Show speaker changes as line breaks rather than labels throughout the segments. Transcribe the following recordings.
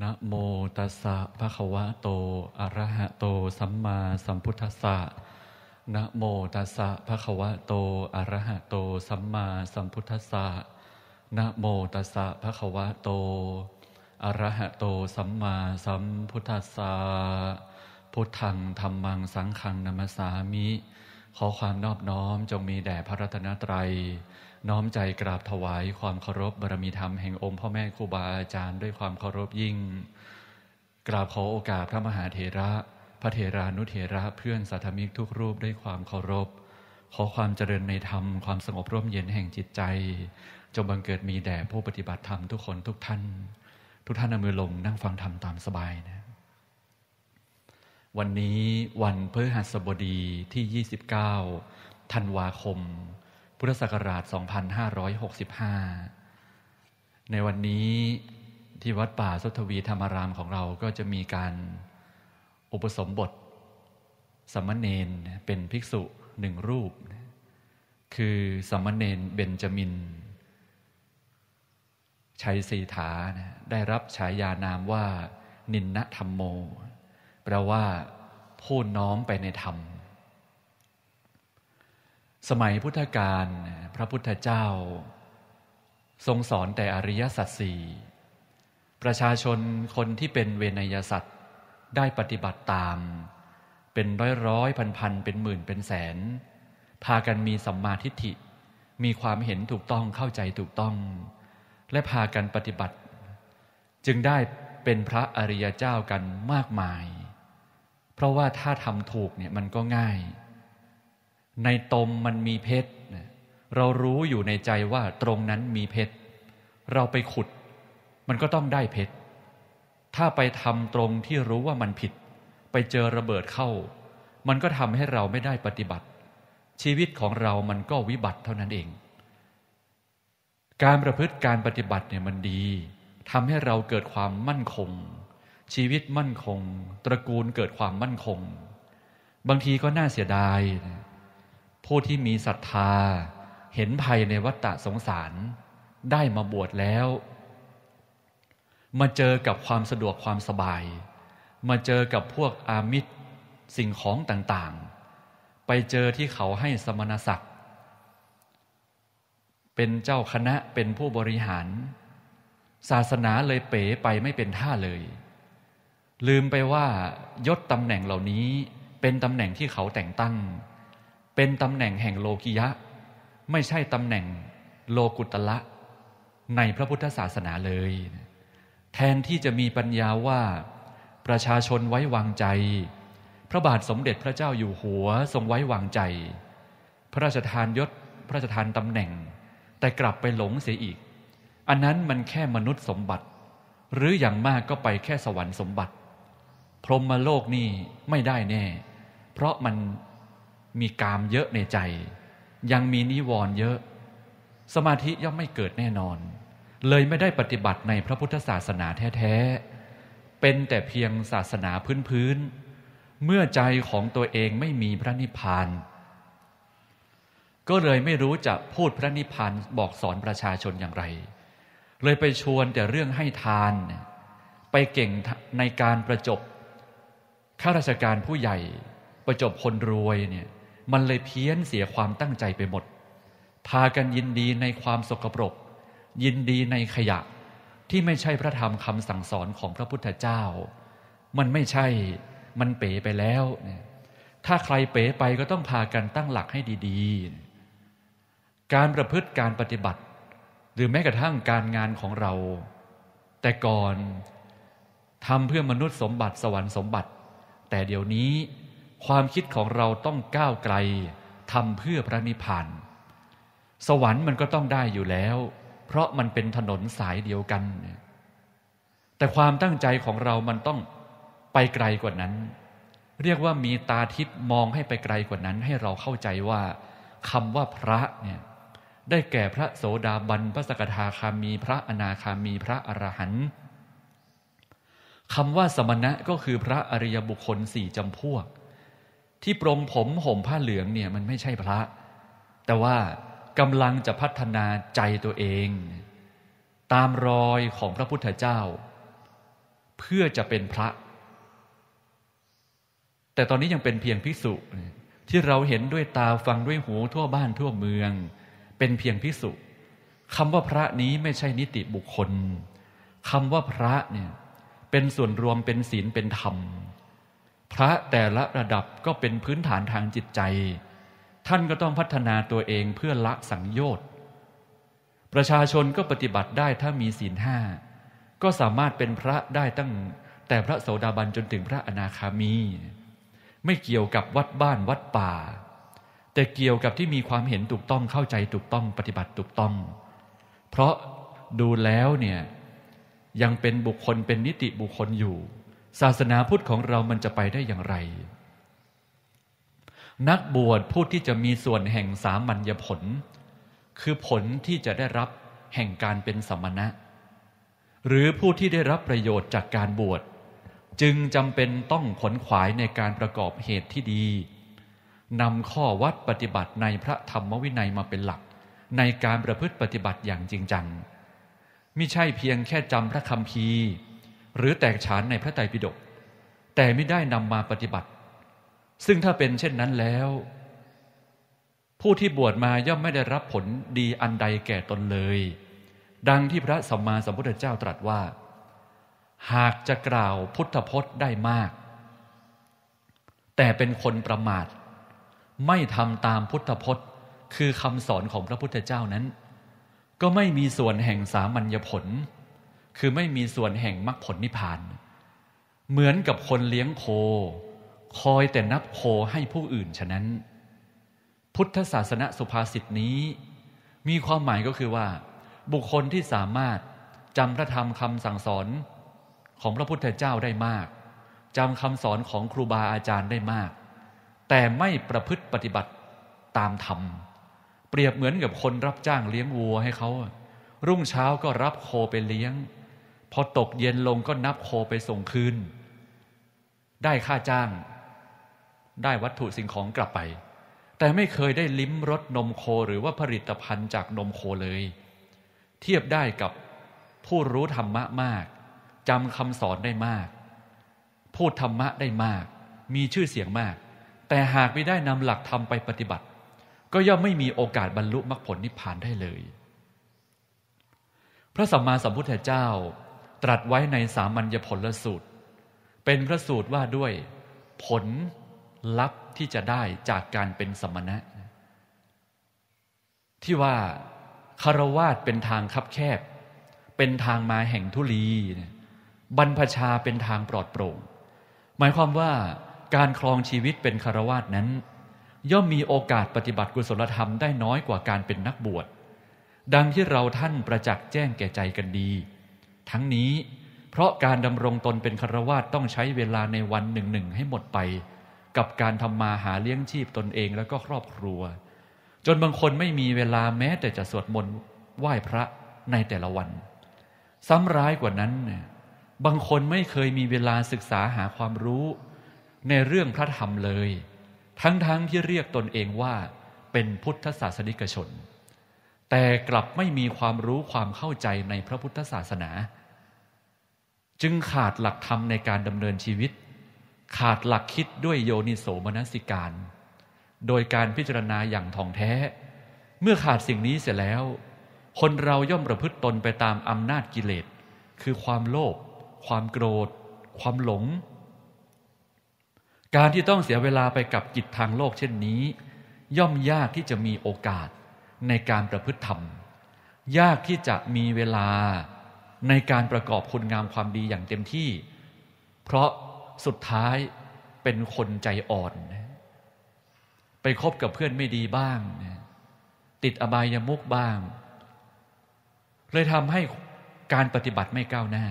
นะโมตัสสะภะคะวะโตอะระหะโตสัมมาสัมพุทธัสสะนะโมตัสสะภะคะวะโตอะระหะโตสัมมาสัมพุทธัสสะนะโมตัสสะภะคะวะโตอะระหะโตสัมมาสัมพุทธัสสะพุทธังธรรมังสังฆังนัมสามิ ขอความนอบน้อมจงมีแด่พระรัตนตรัยน้อมใจกราบถวายความเคารพบารมีธรรมแห่งองค์พ่อแม่ครูบาอาจารย์ด้วยความเคารพยิ่ง กราบขอโอกาสพระมหาเถระ พระเถรานุเถระเพื่อนสัธมิกทุกรูปด้วยความเคารพ ขอความเจริญในธรรม ความสงบร่มเย็นแห่งจิตใจ จงบังเกิดมีแด่ผู้ปฏิบัติธรรมทุกคนทุกท่าน ทุกท่านเอามือลงนั่งฟังธรรมตามสบายนะ วันนี้วันพฤหัสบดีที่ 29ธันวาคมพุทธศักราช 2565 ในวันนี้ที่วัดป่าสุทวีธรรมารามของเราก็จะมีการอุปสมบทสมณเณรเป็นภิกษุหนึ่งรูป คือสมณเณรเบนจามินชัยศรีถาได้รับฉายานามว่า นินนธรรมโมแปลว่าผู้น้อมไปในธรรมสมัยพุทธกาลพระพุทธเจ้าทรงสอนแต่อริยสัจสี่ประชาชนคนที่เป็นเวนยสัตว์ได้ปฏิบัติตาม เป็นร้อยร้อยพันพันเป็นหมื่นเป็นแสน พากันมีสัมมาทิฏฐิ มีความเห็นถูกต้องเข้าใจถูกต้อง และพากันปฏิบัติ จึงได้เป็นพระอริยเจ้ากันมากมาย เพราะว่าถ้าทำถูกเนี่ยมันก็ง่ายในตมมันมีเพชรเรารู้อยู่ในใจว่าตรงนั้นมีเพชร เราไปขุด มันก็ต้องได้เพชร ถ้าไปทำตรงที่รู้ว่ามันผิด ไปเจอระเบิดเข้า มันก็ทำให้เราไม่ได้ปฏิบัติ ชีวิตของเรามันก็วิบัติเท่านั้นเอง การประพฤติการปฏิบัติเนี่ยมันดีทำให้เราเกิดความมั่นคง ชีวิตมั่นคง ตระกูลเกิดความมั่นคง บางทีก็น่าเสียดายนะผู้ที่มีศรัทธาเห็นภัยในวัฏฏะสงสารได้มาบวชแล้ว มาเจอกับความสะดวกความสบาย มาเจอกับพวกอามิตรสิ่งของต่างๆ ไปเจอที่เขาให้สมณศักดิ์เป็นเจ้าคณะเป็นผู้บริหาร ศาสนาเลยเป๋ไปไม่เป็นท่าเลย ลืมไปว่ายศตำแหน่งเหล่านี้เป็นตำแหน่งที่เขาแต่งตั้งเป็นตำแหน่งแห่งโลกิยะ ไม่ใช่ตำแหน่งโลกุตละ ในพระพุทธศาสนาเลย แทนที่จะมีปัญญาว่า ประชาชนไว้วางใจ พระบาทสมเด็จพระเจ้าอยู่หัวทรงไว้วางใจ พระราชทานยศพระราชทานตำแหน่ง แต่กลับไปหลงเสียอีก อันนั้นมันแค่มนุษย์สมบัติ หรืออย่างมากก็ไปแค่สวรรค์สมบัติ พรหมโลกนี่ไม่ได้แน่ เพราะมันมีกามเยอะในใจ ยังมีนิวรณ์เยอะ สมาธิย่อมไม่เกิดแน่นอน เลยไม่ได้ปฏิบัติในพระพุทธศาสนาแท้ๆเป็นแต่เพียงศาสนาพื้นๆเมื่อใจของตัวเองไม่มีพระนิพพานก็เลยไม่รู้จะพูดพระนิพพานบอกสอนประชาชนอย่างไร เลยไปชวน แต่เรื่องให้ทาน ไปเก่งในการประจบข้าราชการผู้ใหญ่ประจบคนรวยเนี่ยมันเลยเพี้ยนเสียความตั้งใจไปหมด พากันยินดีในความสกปรก ยินดีในขยะที่ไม่ใช่พระธรรมคำสั่งสอนของพระพุทธเจ้า มันไม่ใช่ มันเป๋ไปแล้ว ถ้าใครเป๋ไปก็ต้องพากันตั้งหลักให้ดีๆ การประพฤติการปฏิบัติ หรือแม้กระทั่งการงานของเรา แต่ก่อนทำเพื่อมนุษย์สมบัติสวรรค์สมบัติ แต่เดี๋ยวนี้ความคิดของเราต้องก้าวไกลทำเพื่อพระนิพพานสวรรค์มันก็ต้องได้อยู่แล้ว เพราะมันเป็นถนนสายเดียวกัน แต่ความตั้งใจของเรามันต้องไปไกลกว่านั้น เรียกว่ามีตาทิพย์มองให้ไปไกลกว่านั้น ให้เราเข้าใจว่าคำว่าพระเนี่ยได้แก่พระโสดาบันพระสกทาคามีพระอนาคามีพระอรหันต์คำว่าสมณะก็คือพระอริยบุคคลสี่จำพวกที่ปรงผมห่มผ้าเหลืองเนี่ย มันไม่ใช่พระ แต่ว่ากำลังจะพัฒนาใจตัวเอง ตามรอยของพระพุทธเจ้า เพื่อจะเป็นพระ แต่ตอนนี้ยังเป็นเพียงพิสุที่เราเห็นด้วยตาฟังด้วยหูทั่วบ้านทั่วเมือง เป็นเพียงพิสุคำว่าพระนี้ไม่ใช่นิติบุคคลคำว่าพระเนี่ยเป็นส่วนรวมเป็นศีลเป็นธรรมเพระแต่ละระดับก็เป็นพื้นฐานทางจิตใจ ท่านก็ต้องพัฒนาตัวเองเพื่อละสังโยชน์ประชาชนก็ปฏิบัติได้ถ้ามีศีลห้าก็สามารถเป็นพระได้ตั้ง แต่พระโสดาบันจนถึงพระอนาคามี ไม่เกี่ยวกับวัดบ้านวัดป่า แต่เกี่ยวกับที่มีความเห็นถูกต้องเข้าใจถูกต้องปฏิบัติถูกต้อง เพราะดูแล้วเนี่ยยังเป็นบุคคลเป็นนิติบุคคลอยู่ศาสนาพุทธของเรามันจะไปได้อย่างไร นักบวชผู้ที่จะมีส่วนแห่งสามัญญผล คือผลที่จะได้รับแห่งการเป็นสมณะ หรือผู้ที่ได้รับประโยชน์จากการบวช จึงจำเป็นต้องขนขวายในการประกอบเหตุที่ดีนำข้อวัดปฏิบัติในพระธรรมวินัยมาเป็นหลัก ในการประพฤติปฏิบัติอย่างจริงจังไม่ใช่เพียงแค่จำพระคำพีหรือแตกฉานในพระไตรปิฎกแต่ไม่ได้นำมาปฏิบัติ ซึ่งถ้าเป็นเช่นนั้นแล้ว ผู้ที่บวชมาย่อมไม่ได้รับผลดีอันใดแก่ตนเลย ดังที่พระสัมมาสัมพุทธเจ้าตรัสว่า หากจะกล่าวพุทธพจน์ได้มาก แต่เป็นคนประมาท ไม่ทำตามพุทธพจน์ คือคำสอนของพระพุทธเจ้านั้น ก็ไม่มีส่วนแห่งสามัญญผลคือไม่มีส่วนแห่งมรรคผลนิพพาน เหมือนกับคนเลี้ยงโค คอยแต่นับโคให้ผู้อื่นฉะนั้น พุทธศาสนสุภาษิตนี้ มีความหมายก็คือว่า บุคคลที่สามารถจำพระธรรมคำสั่งสอนของพระพุทธเจ้าได้มากจำคำสอนของครูบาอาจารย์ได้มาก แต่ไม่ประพฤติปฏิบัติตามธรรม เปรียบเหมือนกับคนรับจ้างเลี้ยงวัวให้เขารุ่งเช้าก็รับโคไปเลี้ยงพอตกเย็นลงก็นับโคไปส่งคืน ได้ค่าจ้าง ได้วัตถุสิ่งของกลับไป แต่ไม่เคยได้ลิ้มรสนมโคหรือว่าผลิตภัณฑ์จากนมโคเลย เทียบได้กับผู้รู้ธรรมะมากจำคำสอนได้มาก พูดธรรมะได้มาก มีชื่อเสียงมาก แต่หากไม่ได้นำหลักธรรมไปปฏิบัติ ก็ย่อมไม่มีโอกาสบรรลุมรรคผลนิพพานได้เลย พระสัมมาสัมพุทธเจ้าตรัสไว้ในสามัญญผลละสูตรเป็นพระสูตรว่าด้วย ผลลัพธ์ที่จะได้จากการเป็นสมณะ ที่ว่าคารวาสเป็นทางคับแคบ เป็นทางมาแห่งทุลี บรรพชาเป็นทางปลอดโปร่ง หมายความว่าการครองชีวิตเป็นคารวาสนั้น ย่อมมีโอกาสปฏิบัติกุศลธรรมได้น้อยกว่าการเป็นนักบวช ดังที่เราท่านประจักษ์แจ้งแก่ใจกันดีทั้งนี้เพราะการดำรงตนเป็นคารวาสต้องใช้เวลาในวันหนึ่งหนึ่งให้หมดไป กับการทำมาหาเลี้ยงชีพตนเองแล้วก็ครอบครัว จนบางคนไม่มีเวลาแม้แต่จะสวดมนต์ไหว้พระในแต่ละวันซ้ำร้ายกว่านั้นบางคนไม่เคยมีเวลาศึกษาหาความรู้ ในเรื่องพระธรรมเลย ทั้งๆทที่เรียกตนเองว่า เป็นพุทธศาสนิกชน แต่กลับไม่มีความรู้ความเข้าใจในพระพุทธศาสนาจึงขาดหลักธรรมในการดำเนินชีวิต ขาดหลักคิดด้วยโยนิโสมนสิการ โดยการพิจารณาอย่างท่องแท้ เมื่อขาดสิ่งนี้เสียแล้ว คนเราย่อมประพฤติตนไปตามอำนาจกิเลสคือความโลภความโกรธ ความหลง การที่ต้องเสียเวลาไปกับกิจทางโลกเช่นนี้ ย่อมยากที่จะมีโอกาสในการประพฤติธรรม ยากที่จะมีเวลาในการประกอบคุณงามความดีอย่างเต็มที่ เพราะสุดท้ายเป็นคนใจอ่อน ไปคบกับเพื่อนไม่ดีบ้าง ติดอบายามุกบ้าง เลยทำให้การปฏิบัติไม่ก้าวหน้า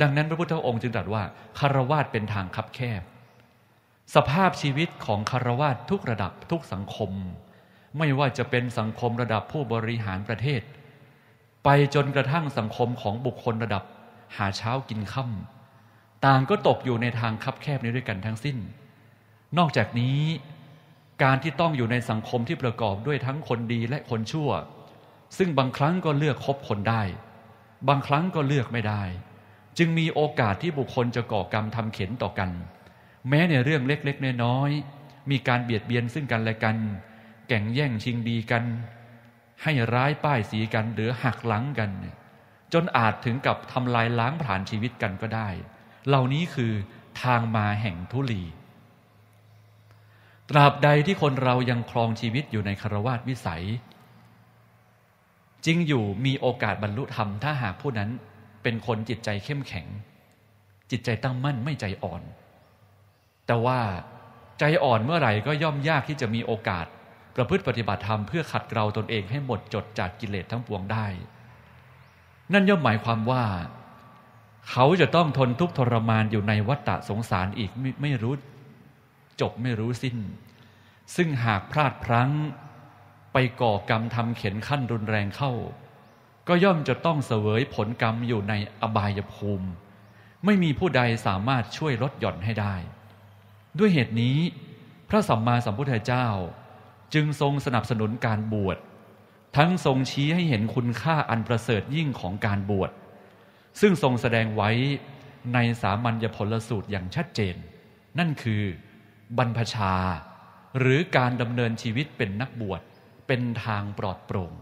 ดังนั้นพระพุทธองค์จึงตรัสว่าคารวาสเป็นทางคับแคบ สภาพชีวิตของคารวาสทุกระดับทุกสังคม ไม่ว่าจะเป็นสังคมระดับผู้บริหารประเทศไปจนกระทั่งสังคมของบุคคลระดับ หาเช้ากินค่าต่างก็ตกอยู่ในทางคับแคบนี้ด้วยกันทั้งสิ้น นอกจากนี้ การที่ต้องอยู่ในสังคมที่ประกอบด้วยทั้งคนดีและคนชั่ว ซึ่งบางครั้งก็เลือกคบคนได้ บางครั้งก็เลือกไม่ได้ จึงมีโอกาสที่บุคคลจะก่อกรรมทำเข็นต่อกัน แม้ในเรื่องเล็กๆ น้อยๆมีการเบียดเบียนซึ่งกันและกัน แก่งแย่งชิงดีกันให้ร้ายป้ายสีกันหรือหักหลังกัน จนอาจถึงกับทำลายล้างผ่านชีวิตกันก็ได้ เหล่านี้คือทางมาแห่งทุลี ตราบใดที่คนเรายังครองชีวิตอยู่ในคารวาสวิสัยจริงอยู่มีโอกาสบรรลุธรรม ถ้าหากผู้นั้นเป็นคนจิตใจเข้มแข็ง จิตใจตั้งมั่นไม่ใจอ่อน แต่ว่าใจอ่อนเมื่อไหร่ก็ย่อมยากที่จะมีโอกาสประพฤติปฏิบัติธรรมเพื่อขัดเกลาตนเองให้หมดจดจากกิเลสทั้งปวงได้ นั่นย่อมหมายความว่า เขาจะต้องทนทุกข์ทรมานอยู่ในวัฏฏะสงสารอีกไมไม่รู้จบไม่รู้สิ้น ซึ่งหากพลาดพลั้ง ไปก่อกรรมทำเข็นขั้นรุนแรงเข้า ก็ย่อมจะต้องเสวยผลกรรมอยู่ในอบายภูมิ ไม่มีผู้ใดสามารถช่วยลดหย่อนให้ได้ ด้วยเหตุนี้ พระสัมมาสัมพุทธเจ้าจึงทรงสนับสนุนการบวช ทั้งทรงชี้ให้เห็นคุณค่าอันประเสริฐยิ่งของการบวช ซึ่งทรงแสดงไว้ในสามัญญผลสูตรอย่างชัดเจน นั่นคือบรรพชา หรือการดำเนินชีวิตเป็นนักบวชเป็นทางปลอดโปร่ง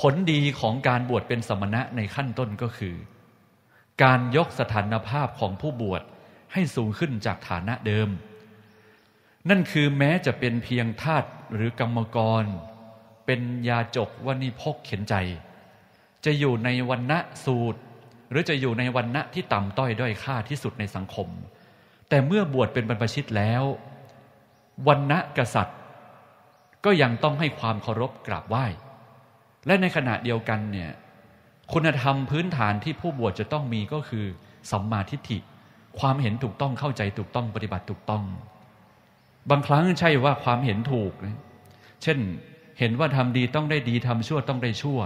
ผลดีของการบวชเป็นสมณะในขั้นต้นก็คือ การยกสถานภาพของผู้บวชให้สูงขึ้นจากฐานะเดิมนั่นคือแม้จะเป็นเพียงธาตุหรือกรรมกร เป็นยาจกว่านี่พกเข็นใจ จะอยู่ในวันณะสูตรหรือจะอยู่ในวันณะที่ต่ำต้อยด้อยค่าที่สุดในสังคม แต่เมื่อบวชเป็นบรรพชิตแล้ว วันณะกษัตริย์ ก็ยังต้องให้ความเคารพกราบไหว้ และในขณะเดียวกันเนี่ยคุณธรรมพื้นฐานที่ผู้บวชจะต้องมีก็คือสัมมาทิฏฐิ ความเห็นถูกต้องเข้าใจถูกต้องปฏิบัติถูกต้องบางครั้งใช่ว่าความเห็นถูก เช่น เห็นว่าทำดีต้องได้ดีทำชั่วต้องได้ชั่ว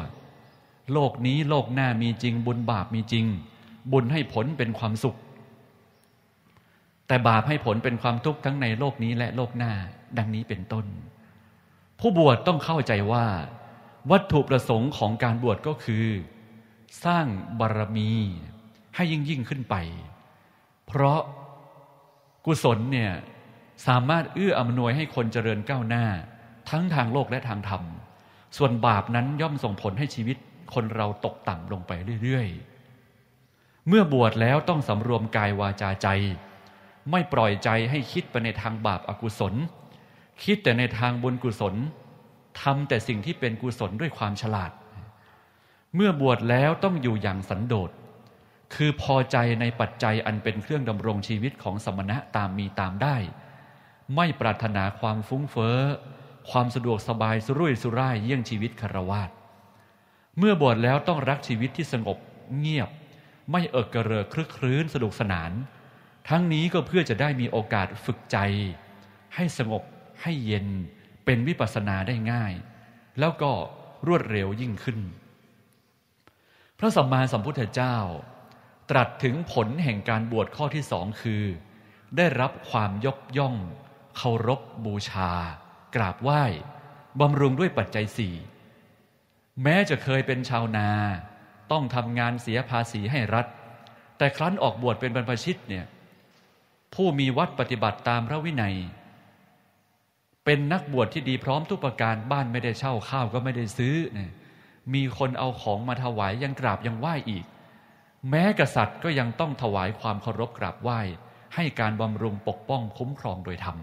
โลกนี้โลกหน้ามีจริง บุญบาปมีจริง บุญให้ผลเป็นความสุข แต่บาปให้ผลเป็นความทุกข์ทั้งในโลกนี้และโลกหน้าดังนี้เป็นต้น ผู้บวชต้องเข้าใจว่า วัตถุประสงค์ของการบวชก็คือ สร้างบารรมีให้ยิ่งยิ่งขึ้นไป เพราะกุศลเนี่ยสามารถเอื้ออำนวยให้คนเจริญก้าวหน้า ทั้งทางโลกและทางธรรม ส่วนบาปนั้นย่อมส่งผลให้ชีวิต คนเราตกต่ำลงไปเรื่อย ๆ เมื่อบวชแล้วต้องสำรวมกายวาจาใจ ไม่ปล่อยใจให้คิดไปในทางบาปอากุศล คิดแต่ในทางบุญกุศลทำแต่สิ่งที่เป็นกุศลด้วยความฉลาด เมื่อบวชแล้วต้องอยู่อย่างสันโดษ คือพอใจในปัจจัยอันเป็นเครื่องดำรงชีวิตของสมณะตามมีตามได้ไม่ปรารถนาความฟุ้งเฟ้อ ความสะดวกสบายสุรุ่ยสุร่ายเยี่ยงชีวิตคารวาสเมื่อบวชแล้วต้องรักชีวิตที่สงบเงียบ ไม่เอิกกระเริกคลึกครื้นสนุกสนาน ทั้งนี้ก็เพื่อจะได้มีโอกาสฝึกใจ ให้สงบ ให้เย็นเป็นวิปัสสนาได้ง่าย แล้วก็รวดเร็วยิ่งขึ้น พระสัมมาสัมพุทธเจ้า ตรัสถึงผลแห่งการบวชข้อที่สองคือ ได้รับความยกย่องเคารพบูชา กราบไหว้ บำรุงด้วยปัจจัยสี่แม้จะเคยเป็นชาวนา ต้องทำงานเสียภาษีให้รัฐ แต่ครั้นออกบวชเป็นบรรพชิตเนี่ย ผู้มีวัดปฏิบัติตามพระวินัย เป็นนักบวชที่ดีพร้อมทุกประการบ้านไม่ได้เช่าข้าวก็ไม่ได้ซื้อเนี่ยมีคนเอาของมาถวายยังกราบยังไหว้อีก แม้กษัตริย์ก็ยังต้องถวายความเคารพกราบไหว้ ให้การบำรุงปกป้องคุ้มครองโดยธรรม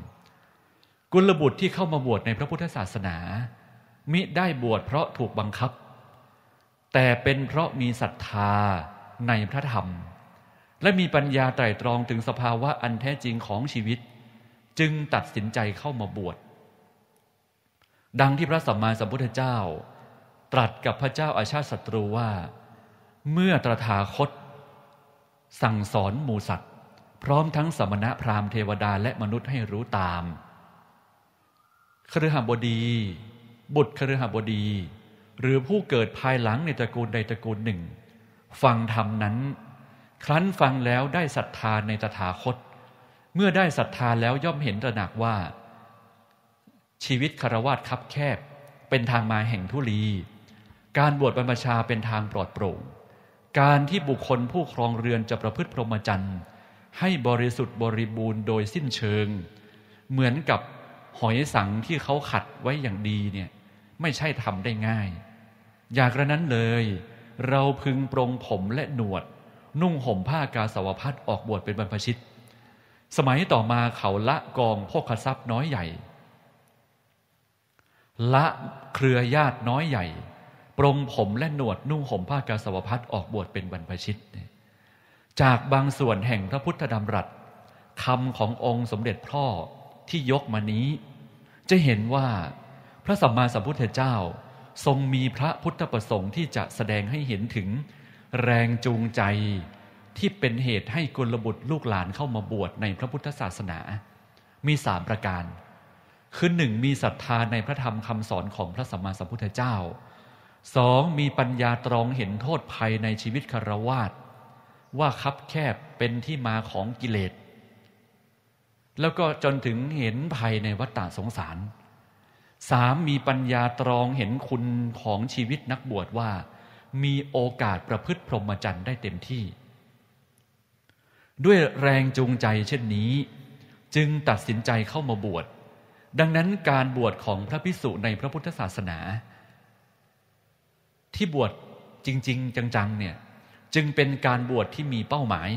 กุลบุตรที่เข้ามาบวชในพระพุทธศาสนา มิได้บวชเพราะถูกบังคับ แต่เป็นเพราะมีศรัทธาในพระธรรม และมีปัญญาไตรตรองถึงสภาวะอันแท้จริงของชีวิต จึงตัดสินใจเข้ามาบวช ดังที่พระสัมมาสัมพุทธเจ้า ตรัสกับพระเจ้าอาชาติศัตรูว่า เมื่อตรถาคต สั่งสอนหมูสัตว์ พร้อมทั้งสมณะพราหมณ์เทวดาและมนุษย์ให้รู้ตามคฤหบดี บุตรคฤหบดี หรือผู้เกิดภายหลังในตระกูลใดตระกูลหนึ่ง ฟังธรรมนั้น ครั้นฟังแล้วได้ศรัทธาในตถาคต เมื่อได้ศรัทธาแล้วย่อมเห็นตระหนักว่า ชีวิตคารวะคับแคบเป็นทางมาแห่งทุลี การบวชบรรพชาเป็นทางปลอดโปร่งการที่บุคคลผู้ครองเรือนจะประพฤติพรหมจรรย์ให้บริสุทธิ์บริบูรณ์โดยสิ้นเชิง เหมือนกับหอยสังที่เขาขัดไว้อย่างดีเนี่ยไม่ใช่ทำได้ง่าย อยากระนั้นเลย เราพึงปรงผมและหนวด นุ่งห่มผ้ากาสาวพัดออกบวชเป็นบรรพชิต สมัยต่อมาเขาละกองพกทรัพย์น้อยใหญ่ ละเครือญาติน้อยใหญ่ ปรงผมและหนวดนุ่งห่มผ้ากาสาวพัดออกบวชเป็นบรรพชิต จากบางส่วนแห่งพระพุทธดำรัสคำขององค์สมเด็จพ่อที่ยกมานี้ จะเห็นว่า พระสัมมาสัมพุทธเจ้าทรงมีพระพุทธประสงค์ที่จะแสดงให้เห็นถึง แรงจูงใจที่เป็นเหตุให้กุลบุตรลูกหลานเข้ามาบวชในพระพุทธศาสนา มีสามประการ คือหนึ่งมีศรัทธาในพระธรรมคำสอนของพระสัมมาสัมพุทธเจ้า สองมีปัญญาตรองเห็นโทษภัยในชีวิตคารวาสว่าคับแคบเป็นที่มาของกิเลสแล้วก็จนถึงเห็นภัยในวัฏฏะสงสารสามมีปัญญาตรองเห็นคุณของชีวิตนักบวชว่า มีโอกาสประพฤติพรหมจรรย์ได้เต็มที่ ด้วยแรงจูงใจเช่นนี้ จึงตัดสินใจเข้ามาบวช ดังนั้นการบวชของพระพิสุในพระพุทธศาสนา ที่บวชจริงๆ จังๆเนี่ยจึงเป็นการบวชที่มีเป้าหมาย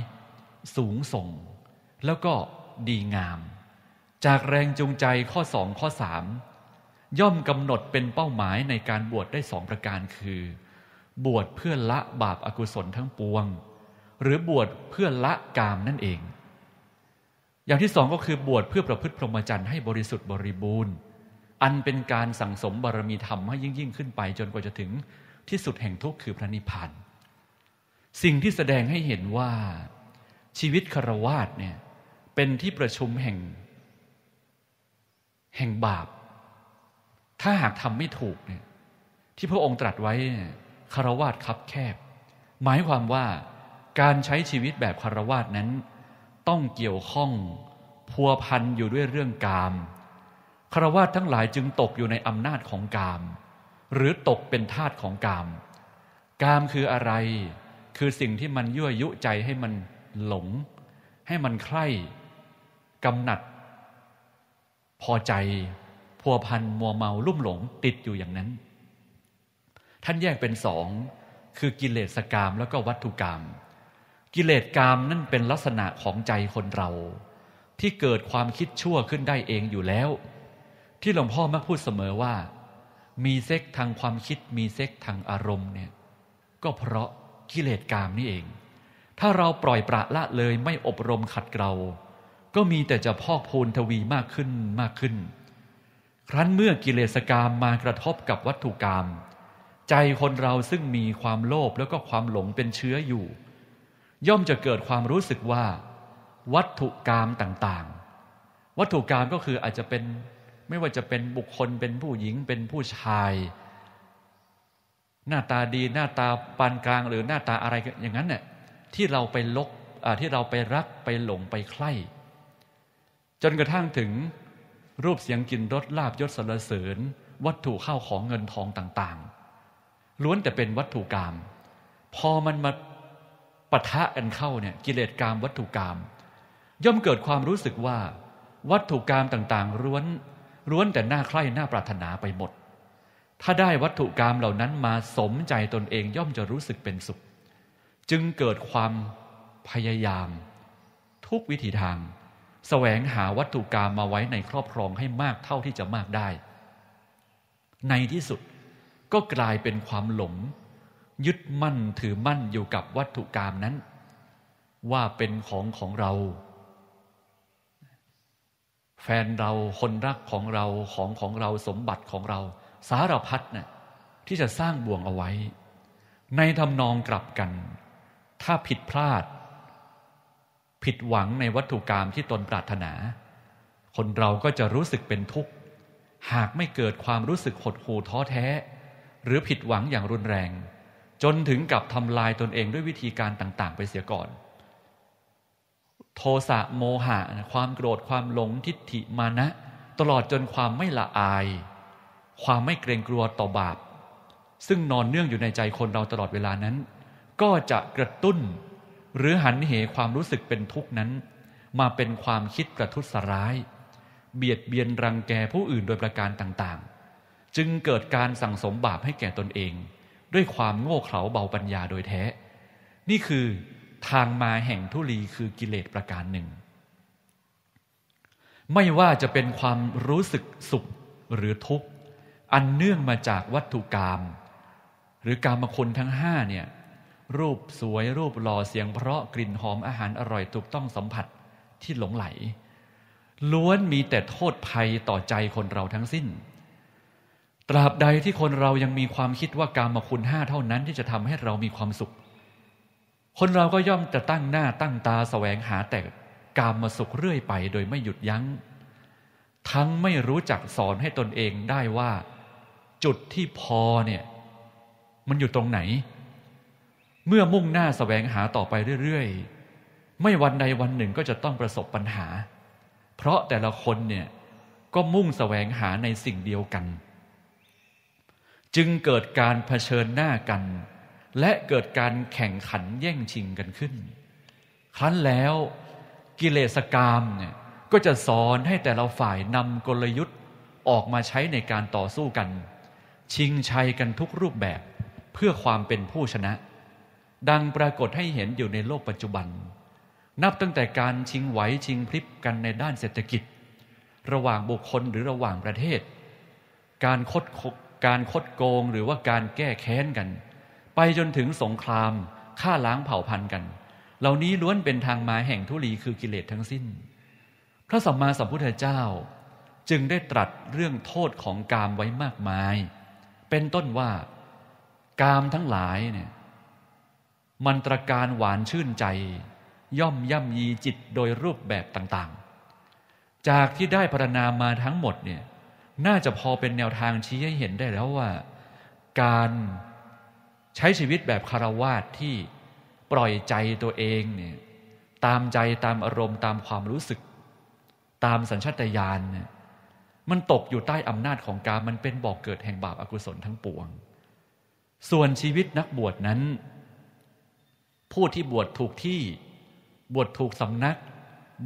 สูงส่งแล้วก็ดีงาม จากแรงจูงใจข้อสองข้อสามย่อมกำหนดเป็นเป้าหมายในการบวชได้สองประการคือ บวชเพื่อละบาปอากุศลทั้งปวง หรือบวชเพื่อละกามนั่นเอง อย่างที่สองก็คือบวชเพื่อประพฤติพรหมจรรย์ให้บริสุทธิ์บริบูรณ์ อันเป็นการสั่งสมบารมีธรรม ให้ยิ่งยิ่งขึ้นไป จนกว่าจะถึงที่สุดแห่งทุกข์คือพระนิพพานสิ่งที่แสดงให้เห็นว่าชีวิตคารวาสเนี่ยเป็นที่ประชุมแห่ง แห่งบาป ถ้าหากทำไม่ถูกเนี่ยที่พระองค์ตรัสไว้คารวาสคับแคบ หมายความว่าการใช้ชีวิตแบบคารวาสนั้น ต้องเกี่ยวข้องพัวพันอยู่ด้วยเรื่องกามคารวาสทั้งหลายจึงตกอยู่ในอำนาจของกาม หรือตกเป็นทาสของกาม กามคืออะไร คือสิ่งที่มันยั่วยุใจให้มันหลง ให้มันใคร่กำหนัด พอใจพัวพันมัวเมาลุ่มหลงติดอยู่อย่างนั้น ท่านแยกเป็นสอง คือกิเลสกามแล้วก็วัตถุกรรม กิเลสกามนั่นเป็นลักษณะของใจคนเรา ที่เกิดความคิดชั่วขึ้นได้เองอยู่แล้ว ที่หลวงพ่อมักพูดเสมอว่า มีเซ็กทางความคิดมีเซ็กทางอารมณ์เนี่ย ก็เพราะกิเลสกามนี่เอง ถ้าเราปล่อยประละเลยไม่อบรมขัดเกลาก็มีแต่จะพอกพูนทวีมากขึ้นมากขึ้น ครั้นเมื่อกิเลสกรรมมากระทบกับวัตถุกรรมใจคนเราซึ่งมีความโลภแล้วก็ความหลงเป็นเชื้ออยู่ ย่อมจะเกิดความรู้สึกว่า วัตถุกรรมต่างๆ วัตถุกรรมก็คืออาจจะเป็นไม่ว่าจะเป็นบุคคลเป็นผู้หญิงเป็นผู้ชาย หน้าตาดีหน้าตาปานกลางหรือหน้าตาอะไรอย่างนั้นเนี่ยที่เราไปลกที่เราไปรักไปหลงไปใคร่จนกระทั่งถึงรูปเสียงกลิ่นรสลาบยศสรรเสริญ วัตถุเข้าของเงินทองต่างๆ ล้วนแต่เป็นวัตถุกรรมพอมันมาปะทะกันเข้าเนี่ยกิเลสกรรมวัตถุกรรมย่อมเกิดความรู้สึกว่า วัตถุกรรมต่างๆล้วนล้วนแต่หน้าใคร่หน้าปรารถนาไปหมด ถ้าได้วัตถุกรรมเหล่านั้นมาสมใจตนเอง ย่อมจะรู้สึกเป็นสุข จึงเกิดความพยายาม ทุกวิถีทางแสวงหาวัตถุกรรมมาไว้ในครอบครองให้มากเท่าที่จะมากได้ ในที่สุดก็กลายเป็นความหลงยึดมั่นถือมั่นอยู่กับวัตถุกรรมนั้น ว่าเป็นของของเรา แฟนเราคนรักของเราของของเราสมบัติของเรา สารพัดนะ่ะที่จะสร้างบ่วงเอาไว้ ในทำนองกลับกัน ถ้าผิดพลาดผิดหวังในวัตถุกรรมที่ตนปรารถนา คนเราก็จะรู้สึกเป็นทุกข์ หากไม่เกิดความรู้สึกหดหู่ท้อแท้ หรือผิดหวังอย่างรุนแรง จนถึงกับทำลายตนเองด้วยวิธีการต่างๆ ไปเสียก่อน โทสะโมหะความโกรธความหลงทิฏฐิมานะ ตลอดจนความไม่ละอาย ความไม่เกรงกลัวต่อบาป ซึ่งนอนเนื่องอยู่ในใจคนเราตลอดเวลานั้น ก็จะกระตุ้นหรือหันเหความรู้สึกเป็นทุกข์นั้น มาเป็นความคิดประทุษร้าย เบียดเบียนรังแกผู้อื่นโดยประการต่างๆ จึงเกิดการสั่งสมบาปให้แก่ตนเอง ด้วยความโง่เขลาเบาปัญญาโดยแท้ นี่คือทางมาแห่งทุลีคือกิเลสประการหนึ่ง ไม่ว่าจะเป็นความรู้สึกสุขหรือทุกข์อันเนื่องมาจากวัตถุกรรมหรือกรรมคุณทั้งห้าเนี่ยรูปสวยรูปหล่อเสียงเพราะกลิ่นหอมอาหารอร่อยถูกต้องสัมผัสที่หลงไหล ล้วนมีแต่โทษภัยต่อใจคนเราทั้งสิ้น ตราบใดที่คนเรายังมีความคิดว่าการมาคุณห้าเท่านั้นที่จะทำให้เรามีความสุข คนเราก็ย่อมจะตั้งหน้าตั้งตาสแสวงหาแต่กามมาสุขเรื่อยไปโดยไม่หยุดยัง้ง ทั้งไม่รู้จักสอนให้ตนเองได้ว่า จุดที่พอเนี่ย มันอยู่ตรงไหนเมื่อมุ่งหน้าสแสวงหาต่อไปเรื่อย ๆ ไม่วันใดวันหนึ่งก็จะต้องประสบปัญหา เพราะแต่ละคนเนี่ยก็มุ่งสแสวงหาในสิ่งเดียวกัน จึงเกิดการเผชิญหน้ากัน และเกิดการแข่งขันแย่งชิงกันขึ้น ครั้นแล้วกิเลสกามเนี่ยก็จะสอนให้แต่ละฝ่ายนำกลยุทธ์ออกมาใช้ในการต่อสู้กัน ชิงชัยกันทุกรูปแบบเพื่อความเป็นผู้ชนะดังปรากฏให้เห็นอยู่ในโลกปัจจุบัน นับตั้งแต่การชิงไหวชิงพลิบกันในด้านเศรษฐกิจ ระหว่างบุคคลหรือระหว่างประเทศ การคดการคดโกงหรือว่าการแก้แค้นกัน ไปจนถึงสงครามฆ่าล้างเผ่าพันธุ์กัน เหล่านี้ล้วนเป็นทางมาแห่งทุลีคือกิเลสทั้งสิ้นพระสัมมาสัมพุทธเจ้าจึงได้ตรัสเรื่องโทษของกามไว้มากมาย เป็นต้นว่ากามทั้งหลายเนี่ยมันตรการหวานชื่นใจ ย่อมย่ำยีจิตโดยรูปแบบต่างๆ จากที่ได้พรรณนามาทั้งหมดเนี่ยน่าจะพอเป็นแนวทางชี้ให้เห็นได้แล้วว่า การใช้ชีวิตแบบคารวาสที่ปล่อยใจตัวเองเนี่ยตามใจตามอารมณ์ตามความรู้สึก ตามสัญชาตญาณเนี่ยมันตกอยู่ใต้อำนาจของการมันเป็นบ่อกเกิดแห่งบาปอากุศลทั้งปวง ส่วนชีวิตนักบวชนั้นผู้ที่บวชถูกที่บวชถูกสำนัก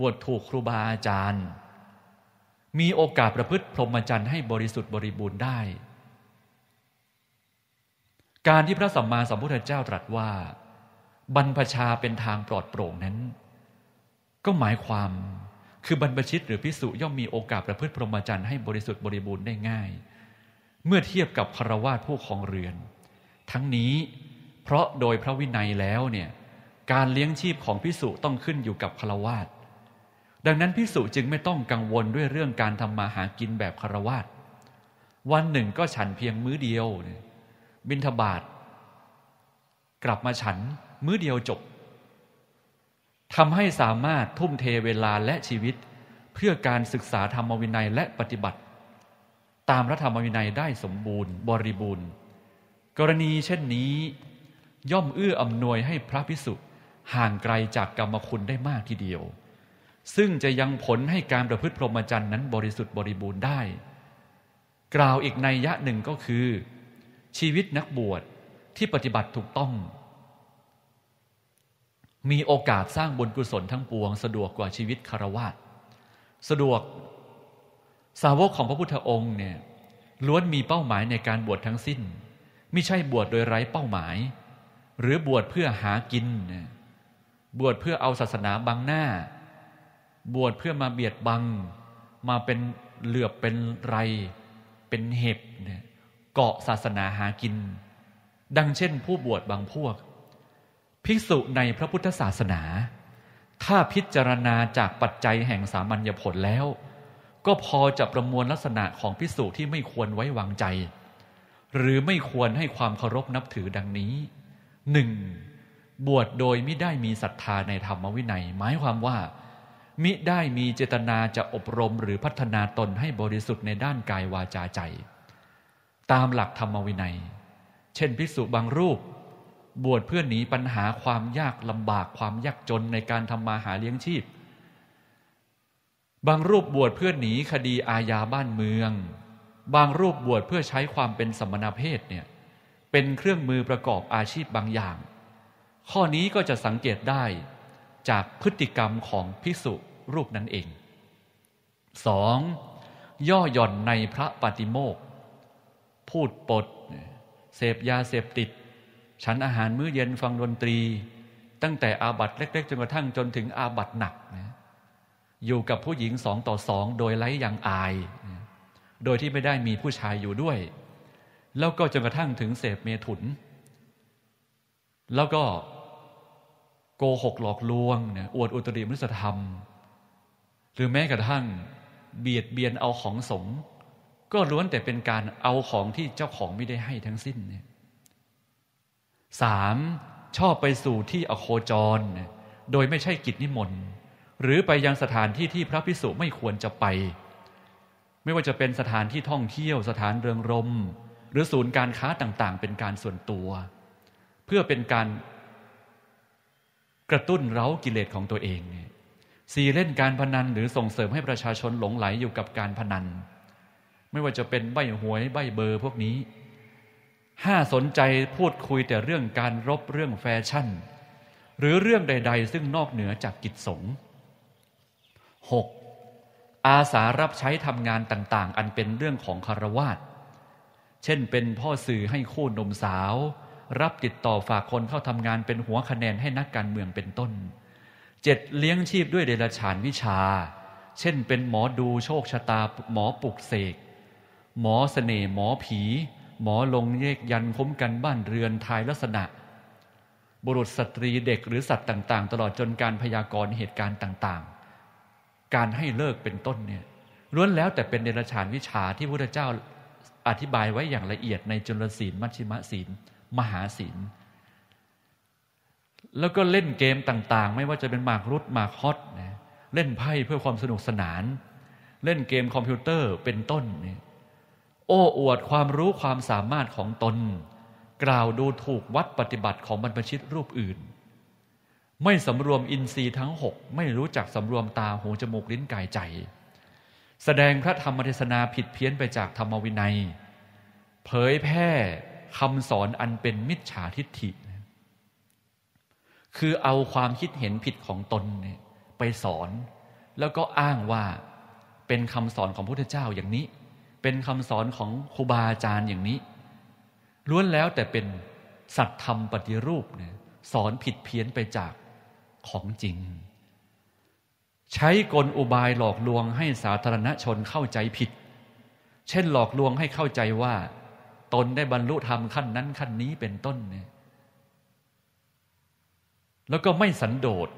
บวชถูกครูบาอาจารย์ มีโอกาสประพฤติพรหมจรรย์ให้บริสุทธิ์บริบูรณ์ได้ การที่พระสัมมาสัมพุทธเจ้าตรัสว่า บรรพชาเป็นทางปลอดโปร่งนั้น ก็หมายความคือบรรพชิตหรือพิสุย่อมมีโอกาสประพฤติพรหมจรรย์ให้บริสุทธิ์บริบูรณ์ได้ง่ายเมื่อเทียบกับคารวาสผู้ครองเรือน ทั้งนี้เพราะโดยพระวินัยแล้วเนี่ยการเลี้ยงชีพของพิสุต้องขึ้นอยู่กับคารวาสดังนั้นพิสุจึงไม่ต้องกังวลด้วยเรื่องการทำมาหากินแบบคารวาสวันหนึ่งก็ฉันเพียงมื้อเดียว บินทบาทกลับมาฉันมื้อเดียวจบทำให้สามารถทุ่มเทเวลาและชีวิตเพื่อการศึกษาธรรมวินัยและปฏิบัติ ตามรัฐธรรมวินัยได้สมบูรณ์บริบูรณ์ กรณีเช่นนี้ย่อมเอื้ออำนวยให้พระพิสุห่างไกลจากกรรมคุณได้มากทีเดียว ซึ่งจะยังผลให้การประพฤติพรหมจรรย์นั้นบริสุทธิ์บริบูรณ์ได้ กล่าวอีกในยะหนึ่งก็คือ ชีวิตนักบวชที่ปฏิบัติถูกต้อง มีโอกาสสร้างบุญกุศลทั้งปวงสะดวกกว่าชีวิตคารวะสะดวกสาวกของพระพุทธองค์เนี่ยล้วนมีเป้าหมายในการบวชทั้งสิ้น ไม่ใช่บวชโดยไร้เป้าหมายหรือบวชเพื่อหากินบวชเพื่อเอาศาสนาบังหน้า บวชเพื่อมาเบียดบังมาเป็นเหลือบเป็นไร เป็นเห็บเกาะศาสนาหากิน ดังเช่นผู้บวชบางพวก ภิกษุในพระพุทธศาสนา ถ้าพิจารณาจากปัจจัยแห่งสามัญญผลแล้ว ก็พอจะประมวลลักษณะของภิกษุ ที่ไม่ควรไว้วางใจ หรือไม่ควรให้ความเคารพนับถือดังนี้หนึ่งบวชโดยมิได้มีศรัทธาในธรรมวินัยหมายความว่า มิได้มีเจตนาจะอบรมหรือพัฒนาตนให้บริสุทธิ์ในด้านกายวาจาใจ ตามหลักธรรมวินัย เช่นภิกษุบางรูป บวชเพื่อหนีปัญหาความยากลำบากความยากจนในการทำมาหาเลี้ยงชีพ บางรูปบวชเพื่อหนีคดีอาญาบ้านเมือง บางรูปบวชเพื่อใช้ความเป็นสมณเพศเนี่ยเป็นเครื่องมือประกอบอาชีพบางอย่าง ข้อนี้ก็จะสังเกตได้จากพฤติกรรมของพิสุรูปนั้นเอง 2. ย่อหย่อนในพระปฏิโมกพูดปดเสพยาเสพติด ฉันอาหารมื้อเย็นฟังดนตรี ตั้งแต่อาบัตเล็กๆจนกระทั่งจนถึงอาบัตหนัก อยู่กับผู้หญิงสองต่อสองโดยไร้ยังอาย โดยที่ไม่ได้มีผู้ชายอยู่ด้วยแล้วก็จนกระทั่งถึงเสพเมถุน แล้วก็โกหกหลอกลวงเนี่ยอวดอุตริมนุสธรรม หรือแม้กระทั่งเบียดเบียนเอาของสงก็ล้วนแต่เป็นการเอาของที่เจ้าของไม่ได้ให้ทั้งสิ้นเนี่ยสามชอบไปสู่ที่อโคจร โดยไม่ใช่กิจนิมนต์ หรือไปยังสถานที่ที่พระพิสุไม่ควรจะไป ไม่ว่าจะเป็นสถานที่ท่องเที่ยวสถานเรืองรมหรือศูนย์การค้าต่างๆ เป็นการส่วนตัว เพื่อเป็นการกระตุ้นเร้ากิเลสของตัวเองสี่เล่นการพนันหรือส่งเสริมให้ประชาชนหลงไหลอยู่กับการพนัน ไม่ว่าจะเป็นใบหวย ใบเบอร์พวกนี้ห้าสนใจพูดคุยแต่เรื่องการรบเรื่องแฟชั่น หรือเรื่องใดๆซึ่งนอกเหนือจากกิจสงฆ์หกอาสารับใช้ทำงานต่าง ๆ อันเป็นเรื่องของคารวาสเช่นเป็นพ่อสื่อให้คู่นมสาว รับติดต่อฝากคนเข้า ทำ งานเป็นหัวคะแนนให้นักการเมืองเป็นต้น เจ็ดเลี้ยงชีพด้วยเดรัจฉานวิชา เช่นเป็นหมอดูโชคชะตา หมอปลุก เสก หมอสเสน่ห์หมอผี หมอลงเยกยันคุ้มกันบ้านเรือนทายลักษณะบุรุษสตรีเด็กหรือสัตว์ต่าง ๆ ตลอดจนการพยากรณ์เหตุการณ์ต่างๆ การให้เลิกเป็นต้นเนี่ยล้วนแล้วแต่เป็นเดรัจฉานวิชาที่พระเจ้าอธิบายไว้อย่างละเอียดในจุลศีล มัชชิมศีล มหาศีล แล้วก็เล่นเกมต่างๆ ไม่ว่าจะเป็นหมากรุดหมากฮอตนะเล่นไพ่เพื่อความสนุกสนาน เล่นเกมคอมพิวเตอร์เป็นต้นเนี่ยโอ้อวดความรู้ความสามารถของตน กล่าวดูถูกวัดปฏิบัติของบรรพชิตรูปอื่น ไม่สำรวมอินทรีย์ทั้งหกไม่รู้จักสำรวมตาหูจมูกลิ้นกายใจแสดงพระธรรมเทศนาผิดเพี้ยนไปจากธรรมวินัย เผยแพร่คำสอนอันเป็นมิจฉาทิฏฐิ คือเอาความคิดเห็นผิดของตนไปสอนแล้วก็อ้างว่าเป็นคำสอนของพระพุทธเจ้าอย่างนี้ เป็นคำสอนของครูบาอาจารย์อย่างนี้ล้วนแล้วแต่เป็นสัตธรรมปฏิรูปสอนผิดเพี้ยนไปจากของจริงใช้กลอุบายหลอกลวงให้สาธารณชนเข้าใจผิด เช่นหลอกลวงให้เข้าใจว่า ตนได้บรรลุธรรมขั้นนั้นขั้นนี้เป็นต้นเนี่ย แล้วก็ไม่สันโดษ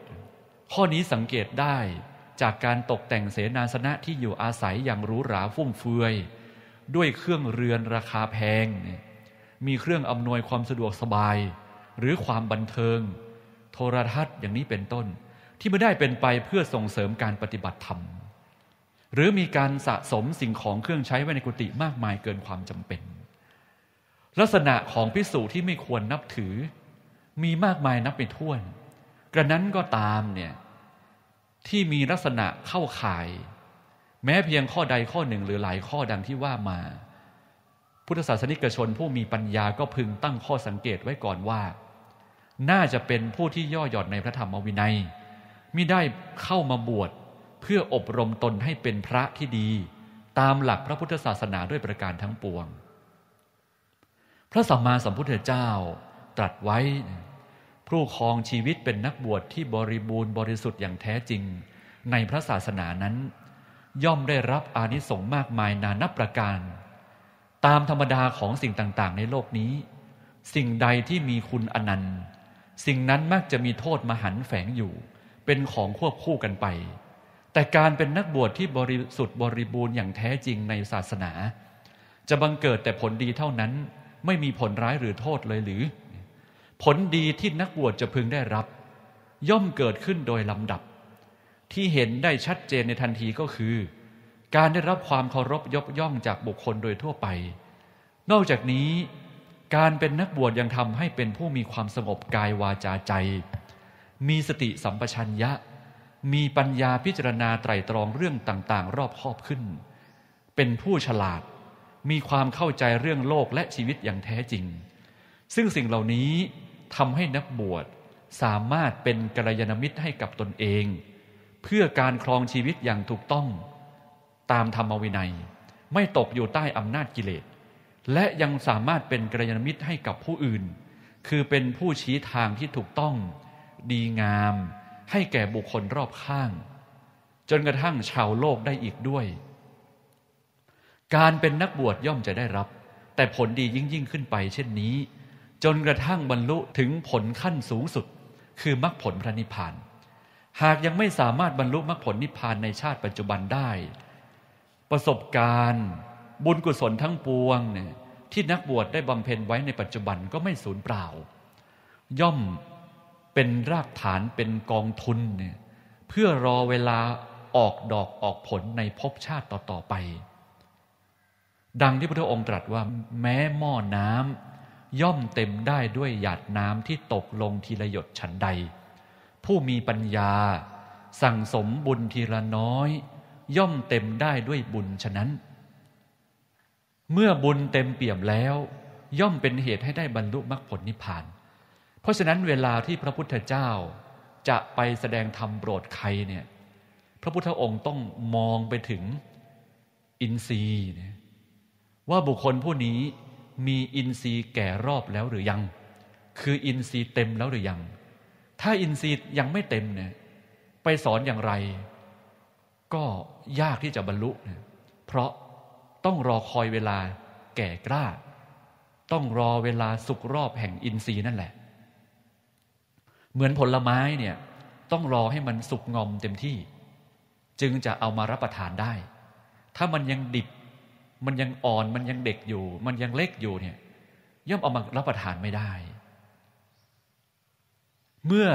ข้อนี้สังเกตได้จากการตกแต่งเสนาสนะที่อยู่อาศัยอย่างหรูหราฟุ่มเฟือย ด้วยเครื่องเรือนราคาแพง มีเครื่องอำนวยความสะดวกสบายหรือความบันเทิง โทรทัศน์อย่างนี้เป็นต้นที่ไม่ได้เป็นไปเพื่อส่งเสริมการปฏิบัติธรรม หรือมีการสะสมสิ่งของเครื่องใช้ไว้ในกุฏิมากมายเกินความจำเป็น ลักษณะของพิสูจที่ไม่ควรนับถือ มีมากมายนับไม่ถ้วน กระนั้นก็ตามเนี่ย ที่มีลักษณะเข้าข่าย แม้เพียงข้อใดข้อหนึ่งหรือหลายข้อดังที่ว่ามา พุทธศาสนิกชนผู้มีปัญญาก็พึงตั้งข้อสังเกตไว้ก่อนว่า น่าจะเป็นผู้ที่ย่อหย่อนในพระธรรมวินัยมิได้เข้ามาบวชเพื่ออบรมตนให้เป็นพระที่ดีตามหลักพระพุทธศาสนาด้วยประการทั้งปวง พระสัมมาสัมพุทธเจ้าตรัสไว้ ผู้ครองชีวิตเป็นนักบวชที่บริบูรณ์บริสุทธิ์อย่างแท้จริง ในพระศาสนานั้น ย่อมได้รับอานิสงส์มากมายนานับประการ ตามธรรมดาของสิ่งต่าง ๆ ในโลกนี้ สิ่งใดที่มีคุณอนันต์ สิ่งนั้นมักจะมีโทษมหันแฝงอยู่เป็นของควบคู่กันไป แต่การเป็นนักบวชที่บริสุทธิ์บริบูรณ์อย่างแท้จริงในศาสนา จะบังเกิดแต่ผลดีเท่านั้นไม่มีผลร้ายหรือโทษเลยหรือ ผลดีที่นักบวชจะพึงได้รับ ย่อมเกิดขึ้นโดยลำดับ ที่เห็นได้ชัดเจนในทันทีก็คือ การได้รับความเคารพยกย่องจากบุคคลโดยทั่วไป นอกจากนี้ การเป็นนักบวชยังทำให้เป็นผู้มีความสงบกายวาจาใจมีสติสัมปชัญญะ มีปัญญาพิจารณาไตรตรองเรื่องต่างๆ รอบคอบขึ้น เป็นผู้ฉลาด มีความเข้าใจเรื่องโลกและชีวิตอย่างแท้จริง ซึ่งสิ่งเหล่านี้ทำให้นักบวชสามารถเป็นกัลยาณมิตรให้กับตนเอง เพื่อการครองชีวิตอย่างถูกต้อง ตามธรรมวินัย ไม่ตกอยู่ใต้อำนาจกิเลส และยังสามารถเป็นกัลยาณมิตรให้กับผู้อื่น คือเป็นผู้ชี้ทางที่ถูกต้องดีงามให้แก่บุคคลรอบข้าง จนกระทั่งชาวโลกได้อีกด้วย การเป็นนักบวชย่อมจะได้รับ แต่ผลดียิ่งยิ่งขึ้นไปเช่นนี้ จนกระทั่งบรรลุถึงผลขั้นสูงสุด คือมรรคผลพระนิพพาน หากยังไม่สามารถบรรลุมรรคผลนิพพาน ในชาติปัจจุบันได้ ประสบการณ์ บุญกุศลทั้งปวงเนี่ยที่นักบวชได้บำเพ็ญไว้ในปัจจุบันก็ไม่สูญเปล่า ย่อมเป็นรากฐานเป็นกองทุนเนี่ยเพื่อรอเวลาออกดอกออกผลในภพชาติต่อๆไป ดังที่พระองค์ตรัสว่าแม้หม้อน้ำย่อมเต็มได้ด้วยหยาดน้ำที่ตกลงทีละหยดฉันใด ผู้มีปัญญาสั่งสมบุญทีละน้อย ย่อมเต็มได้ด้วยบุญฉะนั้น เมื่อบุญเต็มเปี่ยมแล้ว ย่อมเป็นเหตุให้ได้บรรลุมรรคผลนิพพานเพราะฉะนั้นเวลาที่พระพุทธเจ้าจะไปแสดงธรรมโปรดใครเนี่ย พระพุทธองค์ต้องมองไปถึงอินทรีย์นว่าบุคคลผู้นี้มีอินทรีย์แก่รอบแล้วหรือยัง คืออินทรีย์เต็มแล้วหรือยัง ถ้าอินทรีย์ยังไม่เต็มเนี่ยไปสอนอย่างไร ก็ยากที่จะบรรลุนเพราะต้องรอคอยเวลาแก่กล้า ต้องรอเวลาสุกรอบแห่งอินทรีย์นั่นแหละเหมือนผลไม้เนี่ยต้องรอให้มันสุกงอมเต็มที่ จึงจะเอามารับประทานได้ ถ้ามันยังดิบ มันยังอ่อนมันยังเด็กอยู่ มันยังเล็กอยู่เนี่ยย่อมเอามารับประทานไม่ได้ เมื่อ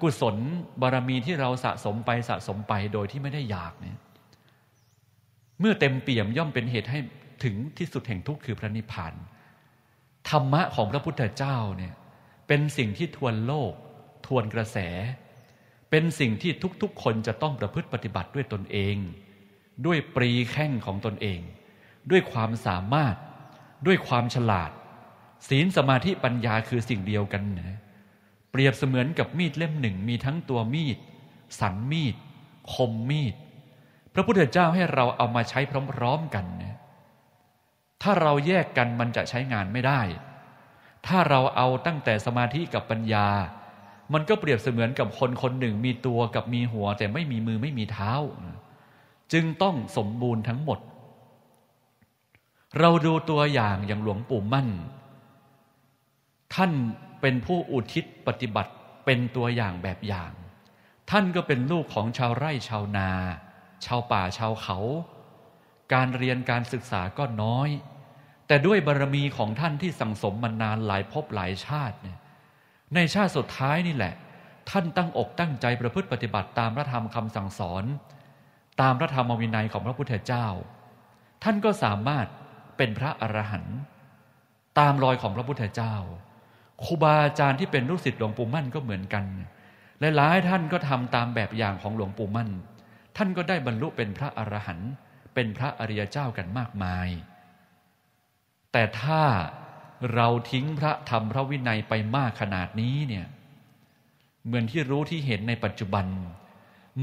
กุศลบารมีที่เราสะสมไปสะสมไปโดยที่ไม่ได้อยากเนี่ยเมื่อเต็มเปี่ยมย่อมเป็นเหตุให้ถึงที่สุดแห่งทุกข์คือพระนิพพานธรรมะของพระพุทธเจ้าเนี่ยเป็นสิ่งที่ทวนโลกทวนกระแส เป็นสิ่งที่ทุกๆ คนจะต้องประพฤติปฏิบัติด้วยตนเอง ด้วยปรีแข้งของตนเอง ด้วยความสามารถ ด้วยความฉลาด ศีลสสมาธิปัญญาคือสิ่งเดียวกันนะเปรียบเสมือนกับมีดเล่มหนึ่งมีทั้งตัวมีด สันมีด คมมีด พระพุทธเจ้าให้เราเอามาใช้พร้อมๆ กันนะถ้าเราแยกกันมันจะใช้งานไม่ได้ ถ้าเราเอาตั้งแต่สมาธิกับปัญญามันก็เปรียบเสมือนกับคนคนหนึ่งมีตัวกับมีหัวแต่ไม่มีมือไม่มีเท้า จึงต้องสมบูรณ์ทั้งหมด เราดูตัวอย่างอย่างหลวงปู่มั่น ท่านเป็นผู้อุทิศปฏิบัติเป็นตัวอย่างแบบอย่าง ท่านก็เป็นลูกของชาวไร่ชาวนา ชาวป่า ชาวเขา การเรียนการศึกษาก็น้อย แต่ด้วยบารรมีของท่านที่สั่งสมมานานหลายภพหลายชาติเนี่ยในชาติสุดท้ายนี่แหละ ท่านตั้งอกตั้งใจประพฤติปฏิบัติตามพระธรรมคำสั่งสอน ตามพระธรรมวินัยของพระพุทธเจ้า ท่านก็สามารถเป็นพระอรหันต์ตามรอยของพระพุทธเจ้าครูบาอาจารย์ที่เป็นลูกศิษย์หลวงปู่มั่นก็เหมือนกันและหลายท่านก็ทำตามแบบอย่างของหลวงปู่มั่น ท่านก็ได้บรรลุเป็นพระอรหันต์เป็นพระอริยเจ้ากันมากมาย แต่ถ้าเราทิ้งพระธรรมพระวินัยไปมากขนาดนี้เนี่ย เหมือนที่รู้ที่เห็นในปัจจุบัน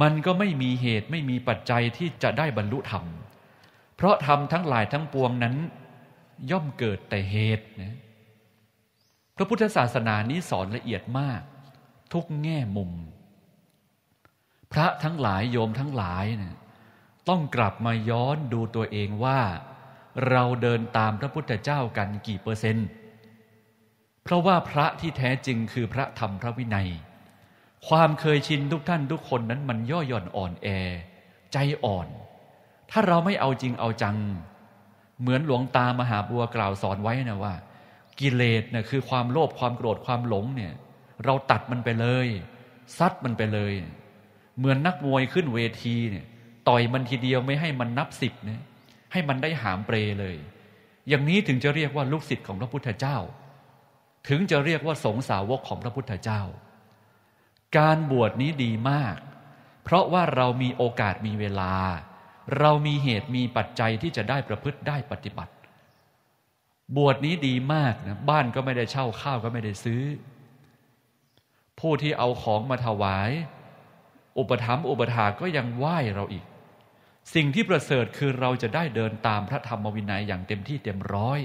มันก็ไม่มีเหตุไม่มีปัจจัยที่จะได้บรรลุธรรม เพราะธรรมทั้งหลายทั้งปวงนั้น ย่อมเกิดแต่เหตุนะพระพุทธศาสนานี้สอนละเอียดมาก ทุกแง่มุม พระทั้งหลายโยมทั้งหลายเนะต้องกลับมาย้อนดูตัวเองว่าเราเดินตามพระพุทธเจ้ากันกี่เปอร์เซนต์ เพราะว่าพระที่แท้จริงคือพระธรรมพระวินัย ความเคยชินทุกท่านทุกคนนั้นมันย่อหย่อนอ่อนแอ ใจอ่อน ถ้าเราไม่เอาจริงเอาจัง เหมือนหลวงตา มหาบัวกล่าวสอนไว้นะว่า กิเลสนะ่ยคือความโลภความโกรธความหลงเนี่ย เราตัดมันไปเลยซัดมันไปเลย เหมือนนักมวยขึ้นเวทีเนี่ยต่อยมันทีเดียวไม่ให้มันนับสิบเนี่ยให้มันได้หามเปรเลย อย่างนี้ถึงจะเรียกว่าลูกศิษย์ของพระพุทธเจ้า ถึงจะเรียกว่าสงสาวกของพระพุทธเจ้า การบวชนี้ดีมาก เพราะว่าเรามีโอกาสมีเวลา เรามีเหตุมีปัจจัยที่จะได้ประพฤติได้ปฏิบัติ บวชนี้ดีมากนะ บ้านก็ไม่ได้เช่าข้าวก็ไม่ได้ซื้อ ผู้ที่เอาของมาถวาย อุปถัมภ์อุปถาก็ยังไหว้เราอีกสิ่งที่ประเสริฐคือเราจะได้เดินตามพระธรรมวินัยอย่างเต็มที่เต็มร้อย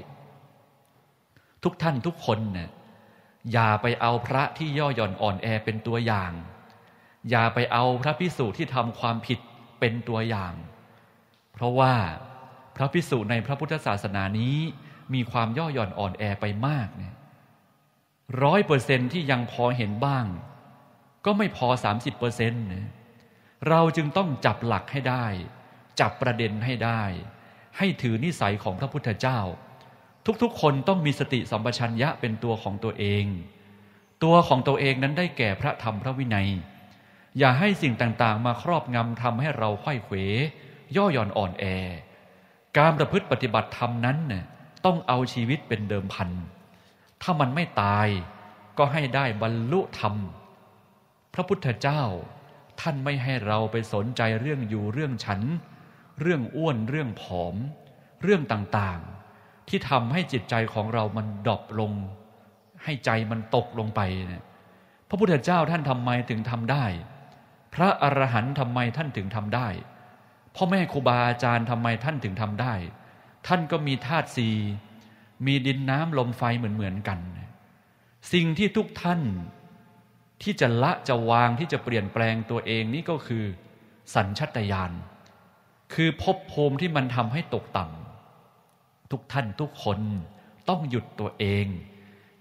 ทุกท่านทุกคนเนี่ยอย่าไปเอาพระที่ย่อหย่อนอ่อนแอเป็นตัวอย่าง อย่าไปเอาพระพิสูจน์ที่ทำความผิดเป็นตัวอย่าง เพราะว่าพระพิสูจน์ในพระพุทธศาสนานี้มีความย่อหย่อนอ่อนแอไปมากเนี่ยร้อยเปอร์เซนที่ยังพอเห็นบ้าง ก็ไม่พอสามสิบเปอร์เซนต์เราจึงต้องจับหลักให้ได้จับประเด็นให้ได้ ให้ถือนิสัยของพระพุทธเจ้า ทุกๆคนต้องมีสติสัมปชัญญะเป็นตัวของตัวเอง ตัวของตัวเองนั้นได้แก่พระธรรมพระวินัย อย่าให้สิ่งต่างๆมาครอบงำทำให้เราไข้เขว ย่อหย่อนอ่อนแอ การประพฤติปฏิบัติธรรมนั้นน่ยต้องเอาชีวิตเป็นเดิมพัน ถ้ามันไม่ตายก็ให้ได้บรรลุธรรม พระพุทธเจ้าท่านไม่ให้เราไปสนใจเรื่องอยู่เรื่องฉันเรื่องอ้วนเรื่องผอม เรื่องต่างๆ ที่ทำให้จิตใจของเรามันดอบลง ให้ใจมันตกลงไป พระพุทธเจ้าท่านทำไมถึงทำได้ พระอรหันต์ทำไมท่านถึงทำได้พ่อแม่ครูบาอาจารย์ทำไมท่านถึงทำได้ ท่านก็มีธาตุสีมีดินน้ำลมไฟเหมือนเหมือนกัน สิ่งที่ทุกท่านที่จะละจะวางที่จะเปลี่ยนแปลงตัวเองนี่ก็คือสัญชตาตญาณคือภพภูมิที่มันทำให้ตกต่ำทุกท่านทุกคนต้องหยุดตัวเอง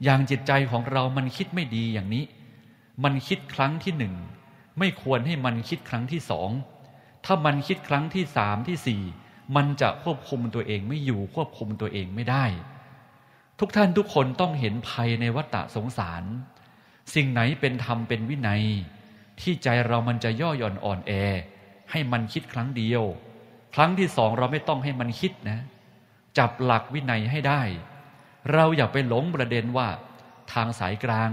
อย่างจิตใจของเรามันคิดไม่ดีอย่างนี้ มันคิดครั้งที่หนึ่งไม่ควรให้มันคิดครั้งที่สองถ้ามันคิดครั้งที่สามที่สี่มันจะควบคุมตัวเองไม่อยู่ควบคุมตัวเองไม่ได้ ทุกท่านทุกคนต้องเห็นภัยในวัฏสงสาร สิ่งไหนเป็นธรรมเป็นวินัย ที่ใจเรามันจะย่อหย่อนอ่อนแอ ให้มันคิดครั้งเดียวครั้งที่สองเราไม่ต้องให้มันคิดนะ จับหลักวินัยให้ได้ เราอย่าไปหลงประเด็นว่า ทางสายกลาง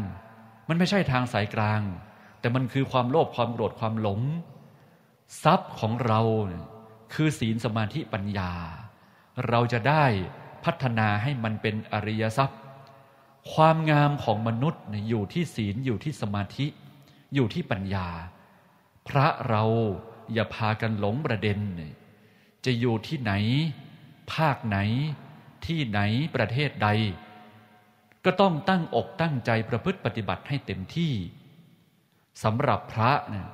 มันไม่ใช่ทางสายกลาง แต่มันคือความโลภความโกรธความหลง ทรัพย์ของเรา คือศีลสมาธิปัญญา เราจะได้พัฒนาให้มันเป็นอริยทรัพย์ ความงามของมนุษย์อยู่ที่ศีลอยู่ที่สมาธิ อยู่ที่ปัญญา พระเราอย่าพากันหลงประเด็นเยจะอยู่ที่ไหน ภาคไหนที่ไหนประเทศใด ก็ต้องตั้งอกตั้งใจประพฤติปฏิบัติให้เต็มที่สำหรับพระนะ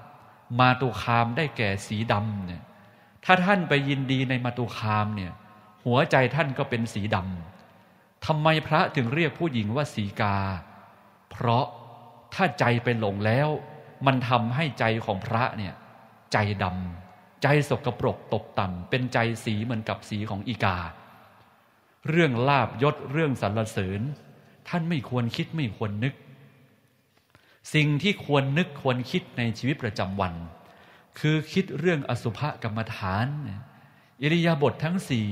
มาตุคามได้แก่สีดำเนี่ยถ้าท่านไปยินดีในมาตุคามเนี่ยหัวใจท่านก็เป็นสีดำทำไมพระถึงเรียกผู้หญิงว่าสีกา เพราะถ้าใจไปหลงแล้ว มันทำให้ใจของพระเนี่ยใจดำใจสกรปรกตกต่ำเป็นใจสีเหมือนกับสีของอีกาเรื่องลาบยศเรื่องสรรเสริญท่านไม่ควรคิดไม่ควรนึก สิ่งที่ควรนึกควรคิดในชีวิตประจำวัน คือคิดเรื่องอสุภกรรมฐานอิริยาบถททั้งสี่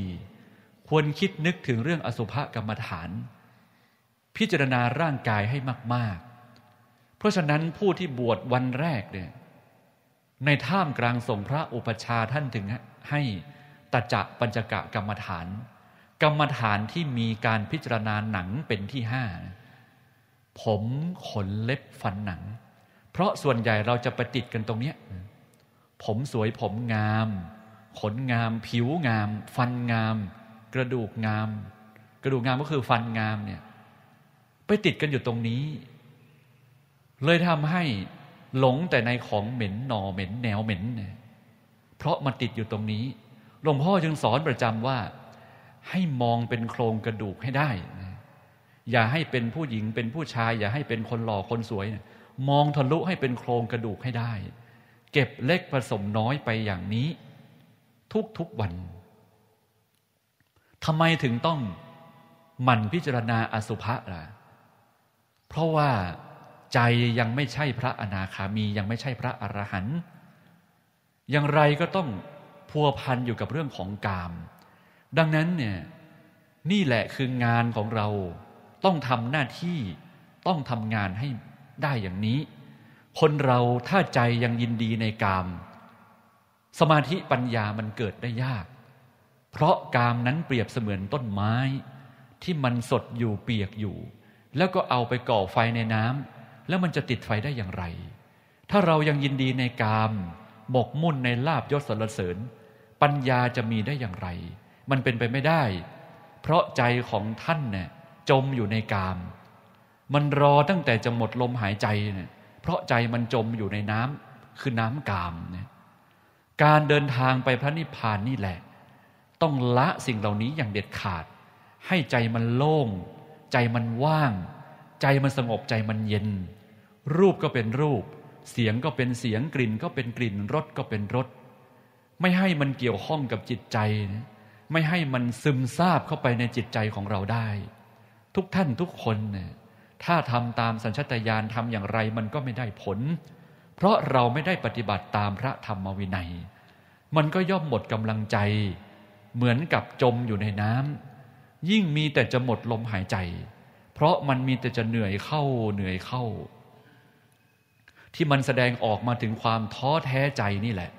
ควรคิดนึกถึงเรื่องอสุภกรรมฐาน พิจารณาร่างกายให้มาก ๆ เพราะฉะนั้นผู้ที่บวชวันแรกเนี่ยในท่ามกลางสงพระอุปชาท่านถึง ให้ ตัจะปัญจกะกรรมฐาน กรรมฐานที่มีการพิจารณาหนังเป็นที่ห้าผมขนเล็บฟันหนัง เพราะส่วนใหญ่เราจะประติดกันตรงเนี้ยผมสวยผมงาม ขนงาม ผิวงาม ฟันงาม กระดูกงาม กระดูกงามก็คือฟันงามเนี่ย ไปติดกันอยู่ตรงนี้ เลยทำให้หลงแต่ในของเหม็นหน่อเหม็นแนวเหม็นเนี่ยเพราะมันติดอยู่ตรงนี้ หลวงพ่อจึงสอนประจำว่า ให้มองเป็นโครงกระดูกให้ได้ อย่าให้เป็นผู้หญิงเป็นผู้ชาย อย่าให้เป็นคนหล่อคนสวย มองทะลุให้เป็นโครงกระดูกให้ได้ เก็บเล็กผสมน้อยไปอย่างนี้ ทุกทุกวัน ทำไมถึงต้อง หมั่นพิจารณาอสุภะล่ะ เพราะว่าใจยังไม่ใช่พระอนาคามียังไม่ใช่พระอรหันต์อย่างไรก็ต้องพัวพันอยู่กับเรื่องของกาม ดังนั้นเนี่ยนี่แหละคืองานของเราต้องทำหน้าที่ต้องทำงานให้ได้อย่างนี้ คนเราถ้าใจยังยินดีในกาม สมาธิปัญญามันเกิดได้ยาก เพราะกามนั้นเปรียบเสมือนต้นไม้ที่มันสดอยู่เปียกอยู่ แล้วก็เอาไปก่อไฟในน้ำแล้วมันจะติดไฟได้อย่างไร ถ้าเรายังยินดีในกาม หมกมุ่นในลาบยศสรรเสริญ ปัญญาจะมีได้อย่างไร มันเป็นไปไม่ได้ เพราะใจของท่านเนี่ยจมอยู่ในกาม มันรอตั้งแต่จะหมดลมหายใจเนี่ย เพราะใจมันจมอยู่ในน้ำคือน้ำกามเนี่ยการเดินทางไปพระนิพพานนี่แหละ ต้องละสิ่งเหล่านี้อย่างเด็ดขาด ให้ใจมันโล่ง ใจมันว่าง ใจมันสงบใจมันเย็นรูปก็เป็นรูป เสียงก็เป็นเสียงกลิ่นก็เป็นกลิ่น รสก็เป็นรส ไม่ให้มันเกี่ยวข้องกับจิตใจ ไม่ให้มันซึมซาบเข้าไปในจิตใจของเราได้ ทุกท่านทุกคนนยถ้าทำตามสัญชตาตญาณทำอย่างไรมันก็ไม่ได้ผล เพราะเราไม่ได้ปฏิบัติตามพระธรรมวินัย มันก็ย่อมหมดกำลังใจ เหมือนกับจมอยู่ในน้ำ ยิ่งมีแต่จะหมดลมหายใจ เพราะมันมีแต่จะเหนื่อยเข้าเหนื่อยเข้าที่มันแสดงออกมาถึงความท้อแท้ใจนี่แหละ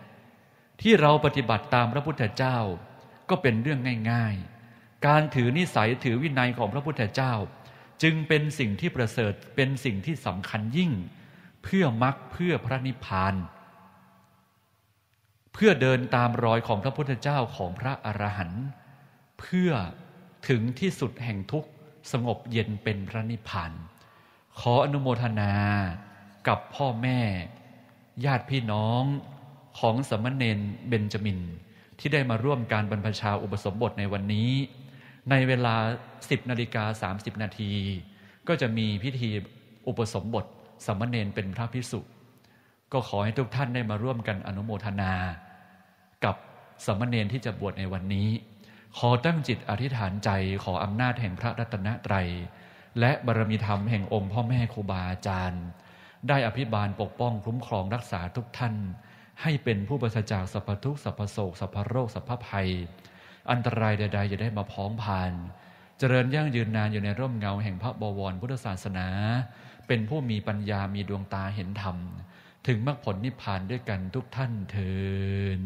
ที่เราปฏิบัติตามพระพุทธเจ้าก็เป็นเรื่องง่ายๆ การถือนิสัยถือวินัยของพระพุทธเจ้า จึงเป็นสิ่งที่ประเสริฐเป็นสิ่งที่สำคัญยิ่งเพื่อมรักเพื่อพระนิพพาน เพื่อเดินตามรอยของพระพุทธเจ้าของพระอรหันต์เพื่อถึงที่สุดแห่งทุกข์สงบเย็นเป็นพระนิพพานขออนุโมทนากับพ่อแม่ญาติพี่น้องของสมณเณรเบนจามินที่ได้มาร่วมการบรรพชาอุปสมบทในวันนี้ ในเวลา 10นาฬิกา30นาทีก็จะมีพิธีอุปสมบท สมณเณรเป็นพระพิสุก็ขอให้ทุกท่านได้มาร่วมกันอนุโมทนา กับสมณเณรที่จะบวชในวันนี้ ขอตั้งจิตอธิษฐานใจขออำนาจแห่งพระรัตนตรัยและบารมีธรรมแห่งองค์พ่อแม่ครูบาอาจารย์ได้อภิบาลปกป้องคุ้มครองรักษาทุกท่าน ให้เป็นผู้ประสจากสัพพทุกสัพพโศกสัพพโรคสัพพภัย อันตรายใดๆจะได้มาพ้องผ่าน เจริญยั่งยืนนานอยู่ในร่มเงาแห่งพระบวรพุทธศาสนา เป็นผู้มีปัญญามีดวงตาเห็นธรรม ถึงมรรคผลนิพพานด้วยกันทุกท่านเทอ